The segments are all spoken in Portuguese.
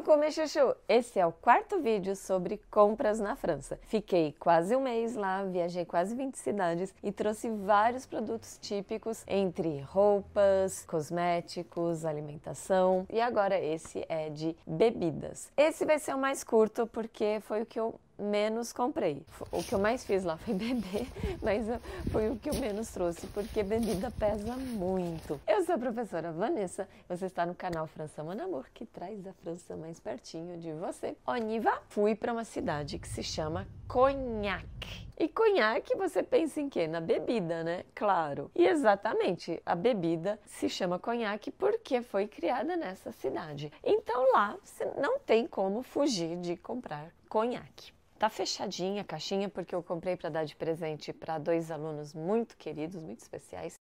Cocô Chuchu, esse é o quarto vídeo sobre compras na França. Fiquei quase um mês lá, viajei quase 20 cidades e trouxe vários produtos típicos, entre roupas, cosméticos, alimentação e agora esse é de bebidas. Esse vai ser o mais curto porque foi o que eu menos comprei. O que eu mais fiz lá foi beber, mas foi o que eu menos trouxe, porque bebida pesa muito. Eu sou a professora Vanessa, você está no canal França Manamor, que traz a França mais pertinho de você. Oniva, fui para uma cidade que se chama Cognac. E conhaque você pensa em quê? Na bebida, né? Claro. E exatamente, a bebida se chama Cognac porque foi criada nessa cidade. Então lá você não tem como fugir de comprar conhaque. Tá fechadinha a caixinha porque eu comprei para dar de presente para dois alunos muito queridos, muito especiais.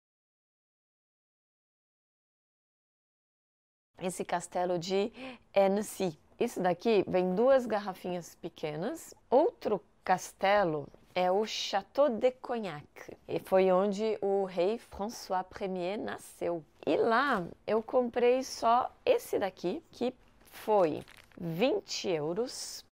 Esse castelo de Annecy. Eh, Isso daqui vem duas garrafinhas pequenas. Outro castelo é o Château de Cognac. E foi onde o rei François Premier nasceu. E lá eu comprei só esse daqui, que foi 20 euros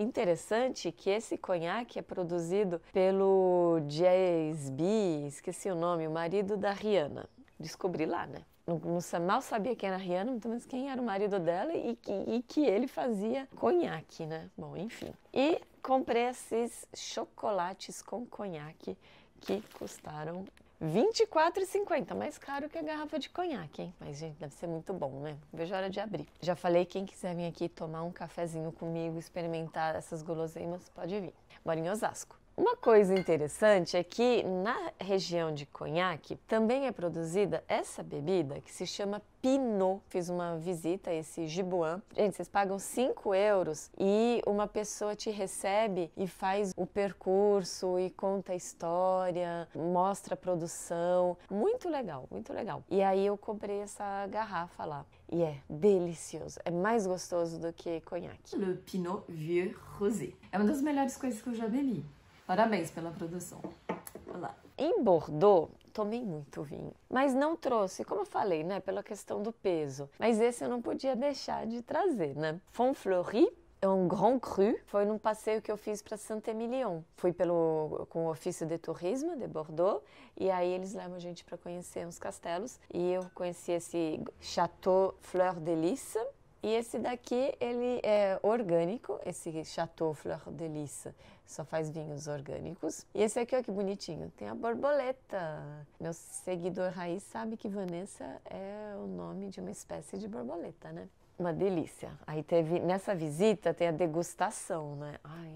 Interessante que esse conhaque é produzido pelo J.S.B. esqueci o nome, o marido da Rihanna. Descobri lá, né? não, mal sabia quem era a Rihanna, muito menos quem era o marido dela e que, e que ele fazia conhaque, né? Bom, enfim. E comprei esses chocolates com conhaque que custaram 24,50, mais caro que a garrafa de conhaque, hein? Mas, gente, deve ser muito bom, né? Vejo a hora de abrir. Já falei, quem quiser vir aqui tomar um cafezinho comigo, experimentar essas guloseimas, pode vir. Moro em Osasco. Uma coisa interessante é que na região de Conhaque também é produzida essa bebida que se chama Pinot. Fiz uma visita a esse Gibuan. Gente, vocês pagam 5 euros e uma pessoa te recebe e faz o percurso e conta a história, mostra a produção. Muito legal, muito legal. E aí eu comprei essa garrafa lá. E é delicioso, é mais gostoso do que conhaque. Le Pinot Vieux Rosé. É uma das melhores coisas que eu já bebi. Parabéns pela produção. Olá. Em Bordeaux, tomei muito vinho, mas não trouxe, como eu falei, né, pela questão do peso. Mas esse eu não podia deixar de trazer, né? Fonfleury é um Grand Cru. Foi num passeio que eu fiz para Saint-Emilion. Fui pelo, com o ofício de turismo de Bordeaux e aí eles levam a gente para conhecer uns castelos. E eu conheci esse Chateau Fleur de Lys, e esse daqui, ele é orgânico, esse Chateau Fleur de Lis, só faz vinhos orgânicos. E esse aqui, olha que bonitinho, tem a borboleta. Meu seguidor raiz sabe que Vanessa é o nome de uma espécie de borboleta, né? Uma delícia. Aí teve, nessa visita, tem a degustação, né? Ai...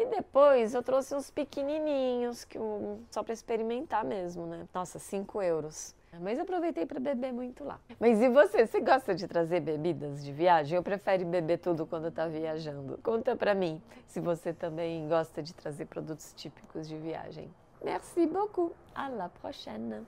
E depois eu trouxe uns pequenininhos, que só para experimentar mesmo, né? Nossa, 5 euros. Mas aproveitei para beber muito lá. Mas e você? Você gosta de trazer bebidas de viagem ou prefere beber tudo quando está viajando? Conta para mim se você também gosta de trazer produtos típicos de viagem. Merci beaucoup. À la prochaine.